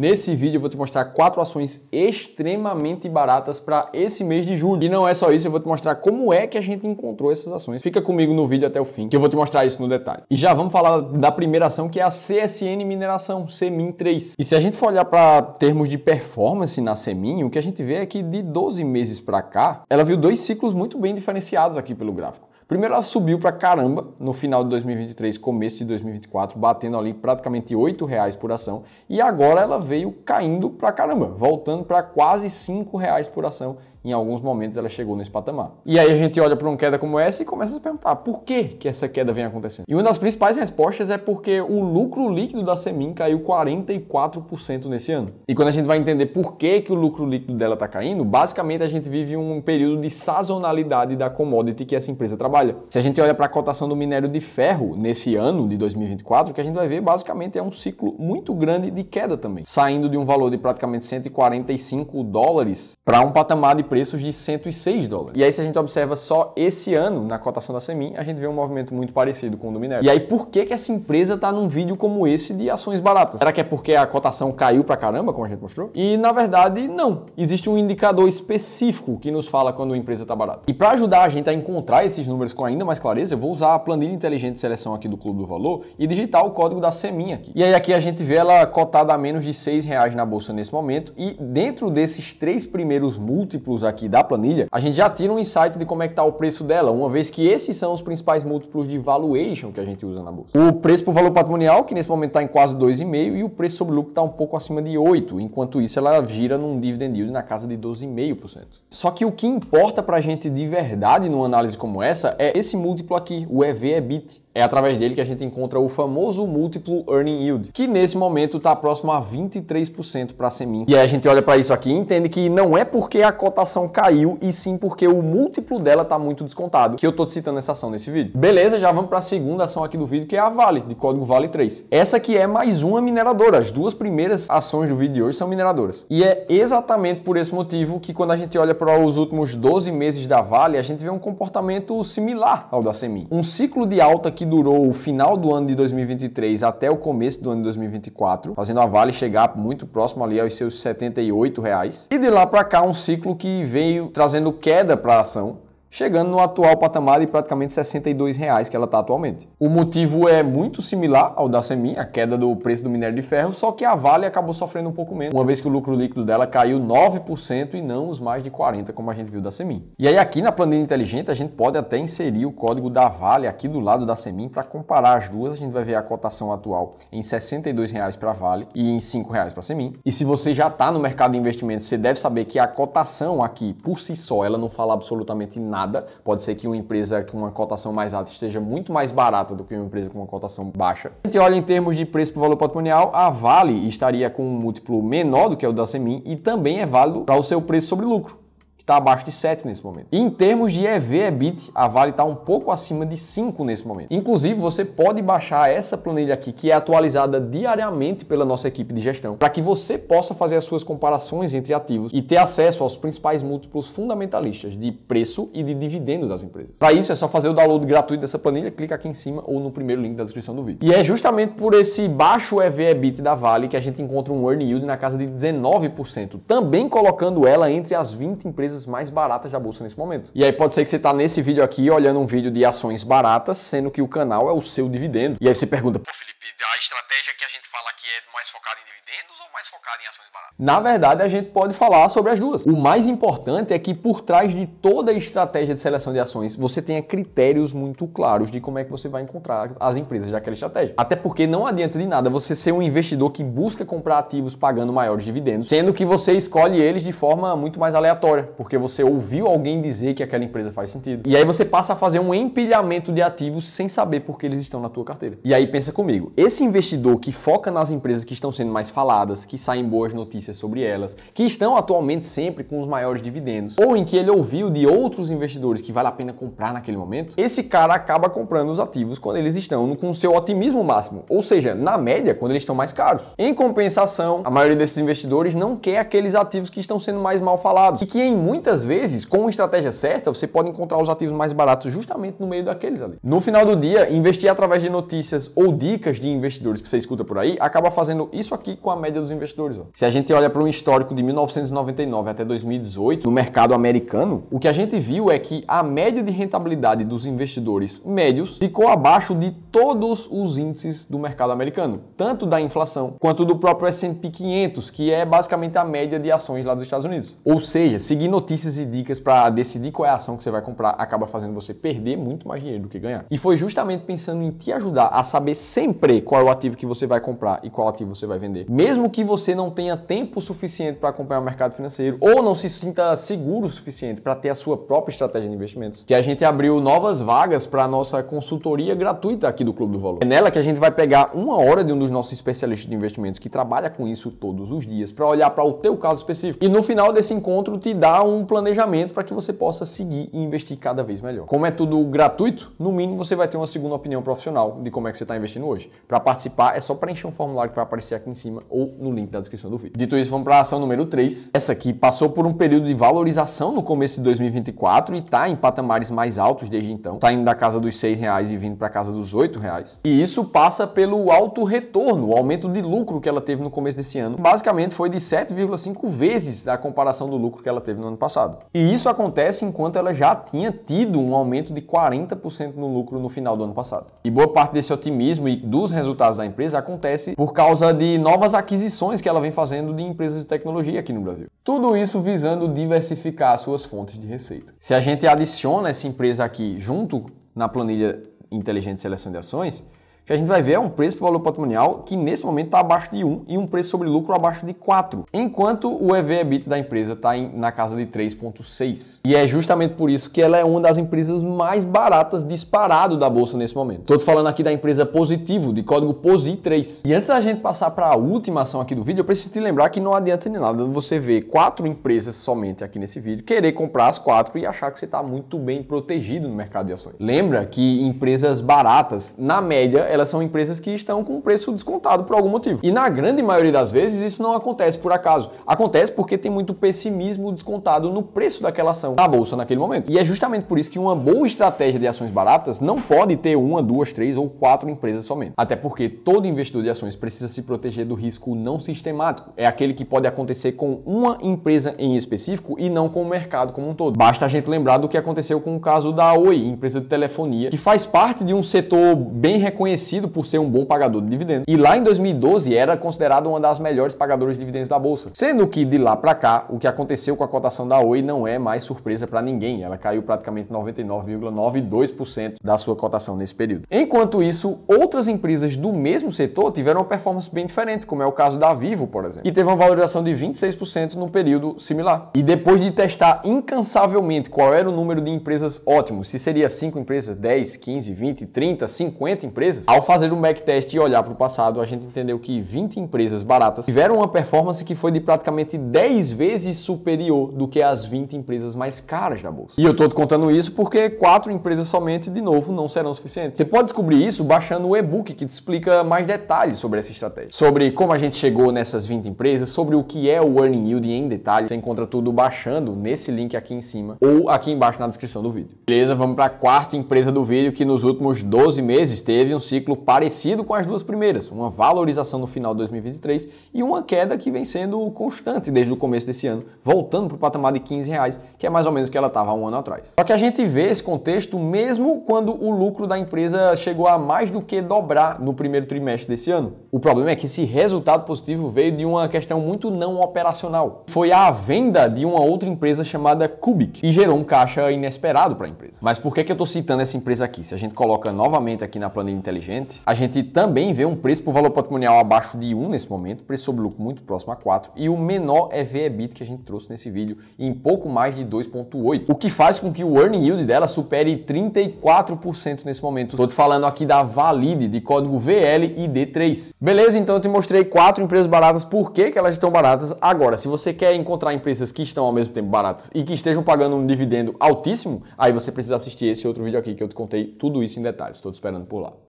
Nesse vídeo eu vou te mostrar quatro ações extremamente baratas para esse mês de julho. E não é só isso, eu vou te mostrar como é que a gente encontrou essas ações. Fica comigo no vídeo até o fim, que eu vou te mostrar isso no detalhe. E já vamos falar da primeira ação, que é a CSN Mineração, CEMIN 3. E se a gente for olhar para termos de performance na CEMIN, o que a gente vê é que de 12 meses para cá, ela viu dois ciclos muito bem diferenciados aqui pelo gráfico. Primeiro, ela subiu para caramba no final de 2023, começo de 2024, batendo ali praticamente R$ reais por ação. E agora ela veio caindo para caramba, voltando para quase R$ reais por ação em alguns momentos ela chegou nesse patamar. E aí a gente olha para uma queda como essa e começa a se perguntar por que, que essa queda vem acontecendo. E uma das principais respostas é porque o lucro líquido da Semin caiu 44% nesse ano. E quando a gente vai entender por que, que o lucro líquido dela está caindo, basicamente a gente vive um período de sazonalidade da commodity que essa empresa trabalha. Se a gente olha para a cotação do minério de ferro nesse ano de 2024, o que a gente vai ver basicamente é um ciclo muito grande de queda também, saindo de um valor de praticamente 145 dólares para um patamar de preços de 106 dólares. E aí, se a gente observa só esse ano na cotação da Semin, a gente vê um movimento muito parecido com o do minério. E aí, por que, que essa empresa está num vídeo como esse de ações baratas? Será que é porque a cotação caiu pra caramba, como a gente mostrou? E na verdade, não. Existe um indicador específico que nos fala quando a empresa está barata. E para ajudar a gente a encontrar esses números com ainda mais clareza, eu vou usar a planilha inteligente de seleção aqui do Clube do Valor e digitar o código da Semin aqui. E aí, aqui a gente vê ela cotada a menos de 6 reais na bolsa nesse momento. E dentro desses três primeiros múltiplos múltiplos aqui da planilha, a gente já tira um insight de como é que está o preço dela, uma vez que esses são os principais múltiplos de valuation que a gente usa na bolsa. O preço por valor patrimonial, que nesse momento está em quase 2,5, e o preço sobre lucro está um pouco acima de 8, enquanto isso ela gira num dividend yield na casa de 12,5%. Só que o que importa para a gente de verdade numa análise como essa é esse múltiplo aqui, o EV/EBIT. É através dele que a gente encontra o famoso múltiplo Earning Yield, que nesse momento está próximo a 23% para a Semin. E aí a gente olha para isso aqui e entende que não é porque a cotação ação caiu e sim porque o múltiplo dela está muito descontado, que eu estou citando essa ação nesse vídeo. Beleza, já vamos para a segunda ação aqui do vídeo, que é a Vale, de código Vale 3. Essa aqui é mais uma mineradora. As duas primeiras ações do vídeo de hoje são mineradoras. E é exatamente por esse motivo que quando a gente olha para os últimos 12 meses da Vale, a gente vê um comportamento similar ao da Semi. Um ciclo de alta que durou o final do ano de 2023 até o começo do ano de 2024, fazendo a Vale chegar muito próximo ali aos seus 78 reais. E de lá para cá um ciclo que veio trazendo queda para a ação chegando no atual patamar de praticamente R$ 62,00 que ela está atualmente. O motivo é muito similar ao da Semin, a queda do preço do minério de ferro, só que a Vale acabou sofrendo um pouco menos, uma vez que o lucro líquido dela caiu 9% e não os mais de 40% como a gente viu da Semin. E aí aqui na planilha inteligente a gente pode até inserir o código da Vale aqui do lado da Semin para comparar as duas, a gente vai ver a cotação atual em R$ 62,00 para a Vale e em R$ 5,00 para a Semin. E se você já está no mercado de investimentos, você deve saber que a cotação aqui por si só, ela não fala absolutamente nada nada. Pode ser que uma empresa com uma cotação mais alta esteja muito mais barata do que uma empresa com uma cotação baixa. A gente olha em termos de preço por valor patrimonial, a Vale estaria com um múltiplo menor do que o da Semin e também é válido para o seu preço sobre lucro que está abaixo de 7 nesse momento. E em termos de EV/EBIT, a Vale está um pouco acima de 5 nesse momento. Inclusive, você pode baixar essa planilha aqui, que é atualizada diariamente pela nossa equipe de gestão, para que você possa fazer as suas comparações entre ativos e ter acesso aos principais múltiplos fundamentalistas de preço e de dividendo das empresas. Para isso, é só fazer o download gratuito dessa planilha, clica aqui em cima ou no primeiro link da descrição do vídeo. E é justamente por esse baixo EV/EBIT da Vale que a gente encontra um earn yield na casa de 19%, também colocando ela entre as 20 empresas vezes mais baratas da bolsa nesse momento. E aí pode ser que você está nesse vídeo aqui olhando um vídeo de ações baratas, sendo que o canal é o seu dividendo. E aí você pergunta, pô, Felipe, a estratégia que a gente fala aqui é mais focada em dividendos ou mais focada em ações baratas? Na verdade, a gente pode falar sobre as duas. O mais importante é que por trás de toda a estratégia de seleção de ações, você tenha critérios muito claros de como é que você vai encontrar as empresas daquela estratégia. Até porque não adianta de nada você ser um investidor que busca comprar ativos pagando maiores dividendos, sendo que você escolhe eles de forma muito mais aleatória, porque você ouviu alguém dizer que aquela empresa faz sentido. E aí você passa a fazer um empilhamento de ativos sem saber por que eles estão na tua carteira. E aí pensa comigo, esse investidor que foca nas empresas que estão sendo mais faladas, que saem boas notícias sobre elas, que estão atualmente sempre com os maiores dividendos, ou em que ele ouviu de outros investidores que vale a pena comprar naquele momento, esse cara acaba comprando os ativos quando eles estão com o seu otimismo máximo, ou seja, na média, quando eles estão mais caros. Em compensação, a maioria desses investidores não quer aqueles ativos que estão sendo mais mal falados e que em muitas vezes, com uma estratégia certa, você pode encontrar os ativos mais baratos justamente no meio daqueles ali. No final do dia, investir através de notícias ou dicas de investidores que você escuta por aí acaba fazendo isso aqui com a média dos investidores. Ó. Se a gente olha para um histórico de 1999 até 2018 no mercado americano, o que a gente viu é que a média de rentabilidade dos investidores médios ficou abaixo de todos os índices do mercado americano, tanto da inflação quanto do próprio S&P 500, que é basicamente a média de ações lá dos Estados Unidos. Ou seja, seguir notícias e dicas para decidir qual é a ação que você vai comprar acaba fazendo você perder muito mais dinheiro do que ganhar. E foi justamente pensando em te ajudar a saber sempre qual é o ativo que você vai comprar e qual ativo você vai vender. Mesmo que você não tenha tempo suficiente para acompanhar o mercado financeiro ou não se sinta seguro o suficiente para ter a sua própria estratégia de investimentos, que a gente abriu novas vagas para a nossa consultoria gratuita aqui do Clube do Valor. É nela que a gente vai pegar uma hora de um dos nossos especialistas de investimentos que trabalha com isso todos os dias para olhar para o teu caso específico e no final desse encontro te dar um planejamento para que você possa seguir e investir cada vez melhor. Como é tudo gratuito, no mínimo você vai ter uma segunda opinião profissional de como é que você está investindo hoje. Para participar é só preencher um formulário que vai aparecer aqui em cima ou no link da descrição do vídeo. Dito isso, vamos para a ação número 3. Essa aqui passou por um período de valorização no começo de 2024 e está em patamares mais altos desde então, saindo da casa dos R$ reais e vindo para a casa dos R$ reais. E isso passa pelo alto retorno, o aumento de lucro que ela teve no começo desse ano. Basicamente foi de 7,5 vezes a comparação do lucro que ela teve no ano passado. E isso acontece enquanto ela já tinha tido um aumento de 40% no lucro no final do ano passado. E boa parte desse otimismo e dos dos resultados da empresa acontece por causa de novas aquisições que ela vem fazendo de empresas de tecnologia aqui no Brasil. Tudo isso visando diversificar suas fontes de receita. Se a gente adiciona essa empresa aqui junto na planilha inteligente de seleção de ações, que a gente vai ver é um preço por valor patrimonial que nesse momento está abaixo de 1 e um preço sobre lucro abaixo de 4, enquanto o EV/EBIT da empresa está na casa de 3.6. E é justamente por isso que ela é uma das empresas mais baratas disparado da bolsa nesse momento. Estou falando aqui da empresa Positivo, de código POSI3. E antes da gente passar para a última ação aqui do vídeo, eu preciso te lembrar que não adianta nem nada você ver quatro empresas somente aqui nesse vídeo, querer comprar as quatro e achar que você está muito bem protegido no mercado de ações. Lembra que empresas baratas, na média, elas elas são empresas que estão com preço descontado por algum motivo. E na grande maioria das vezes isso não acontece por acaso. Acontece porque tem muito pessimismo descontado no preço daquela ação na bolsa naquele momento. E é justamente por isso que uma boa estratégia de ações baratas não pode ter uma, duas, três ou quatro empresas somente. Até porque todo investidor de ações precisa se proteger do risco não sistemático. É aquele que pode acontecer com uma empresa em específico e não com o mercado como um todo. Basta a gente lembrar do que aconteceu com o caso da Oi, empresa de telefonia, que faz parte de um setor bem reconhecido conhecido por ser um bom pagador de dividendos. E lá em 2012 era considerado uma das melhores pagadoras de dividendos da bolsa. Sendo que de lá para cá, o que aconteceu com a cotação da Oi não é mais surpresa para ninguém. Ela caiu praticamente 99,92% da sua cotação nesse período. Enquanto isso, outras empresas do mesmo setor tiveram uma performance bem diferente, como é o caso da Vivo, por exemplo, que teve uma valorização de 26% no período similar. E depois de testar incansavelmente qual era o número de empresas ótimos, se seria 5 empresas, 10, 15, 20, 30, 50 empresas, ao fazer um backtest e olhar para o passado, a gente entendeu que 20 empresas baratas tiveram uma performance que foi de praticamente 10 vezes superior do que as 20 empresas mais caras da bolsa. E eu estou te contando isso porque quatro empresas somente, de novo, não serão suficientes. Você pode descobrir isso baixando o e-book que te explica mais detalhes sobre essa estratégia, sobre como a gente chegou nessas 20 empresas, sobre o que é o earning yield em detalhe. Você encontra tudo baixando nesse link aqui em cima ou aqui embaixo na descrição do vídeo. Beleza, vamos para a quarta empresa do vídeo que nos últimos 12 meses teve um ciclo ciclo parecido com as duas primeiras, uma valorização no final de 2023 e uma queda que vem sendo constante desde o começo desse ano, voltando para o patamar de 15 reais, que é mais ou menos o que ela estava um ano atrás. Só que a gente vê esse contexto mesmo quando o lucro da empresa chegou a mais do que dobrar no primeiro trimestre desse ano. O problema é que esse resultado positivo veio de uma questão muito não operacional. Foi a venda de uma outra empresa chamada Cubic e gerou um caixa inesperado para a empresa. Mas por que, que eu estou citando essa empresa aqui? Se a gente coloca novamente aqui na planilha inteligente, a gente também vê um preço por valor patrimonial abaixo de 1 nesse momento, preço sobre lucro muito próximo a 4 e o menor é EV/EBIT que a gente trouxe nesse vídeo em pouco mais de 2.8, o que faz com que o earning yield dela supere 34% nesse momento. Estou te falando aqui da Valide de código VL e D3. Beleza, então eu te mostrei quatro empresas baratas, por que, que elas estão baratas. Agora, se você quer encontrar empresas que estão ao mesmo tempo baratas e que estejam pagando um dividendo altíssimo, aí você precisa assistir esse outro vídeo aqui que eu te contei tudo isso em detalhes. Estou te esperando por lá.